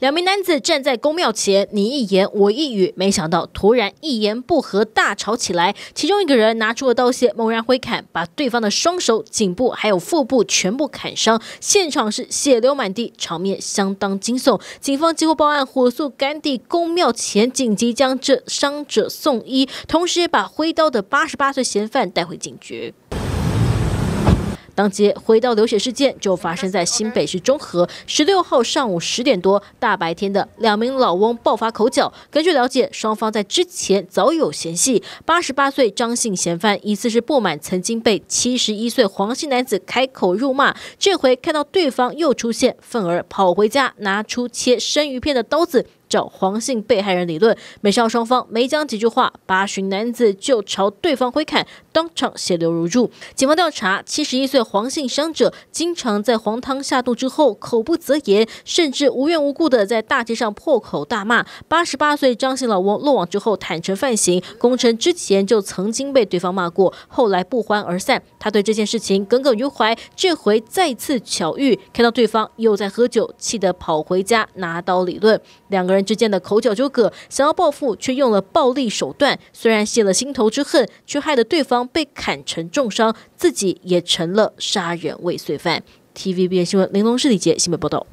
两名男子站在公庙前，你一言我一语，没想到突然一言不合大吵起来。其中一个人拿出了刀械，猛然挥砍，把对方的双手、颈部还有腹部全部砍伤。现场是血流满地，场面相当惊悚。警方几乎报案，火速赶抵公庙前，紧急将这伤者送医，同时也把挥刀的八十八岁嫌犯带回警局。当街挥刀流血事件就发生在新北市中和，十六号上午十点多，大白天的，两名老翁爆发口角。根据了解，双方在之前早有嫌隙。八十八岁张姓嫌犯疑似是不满曾经被七十一岁黄姓男子开口辱骂，这回看到对方又出现，愤而跑回家拿出切生鱼片的刀子。找黄姓被害人理论，没想到双方没讲几句话，八旬男子就朝对方挥砍，当场血流如注。警方调查，七十一岁黄姓伤者经常在黄汤下肚之后口不择言，甚至无缘无故的在大街上破口大骂。八十八岁张姓老翁落网之后坦诚犯行，供称之前就曾经被对方骂过，后来不欢而散。他对这件事情耿耿于怀，这回再次巧遇，看到对方又在喝酒，气得跑回家拿刀理论，两个人。人之间的口角纠葛，想要报复却用了暴力手段。虽然泄了心头之恨，却害得对方被砍成重伤，自己也成了杀人未遂犯。TVB 新闻，玲珑是李杰，新闻报道。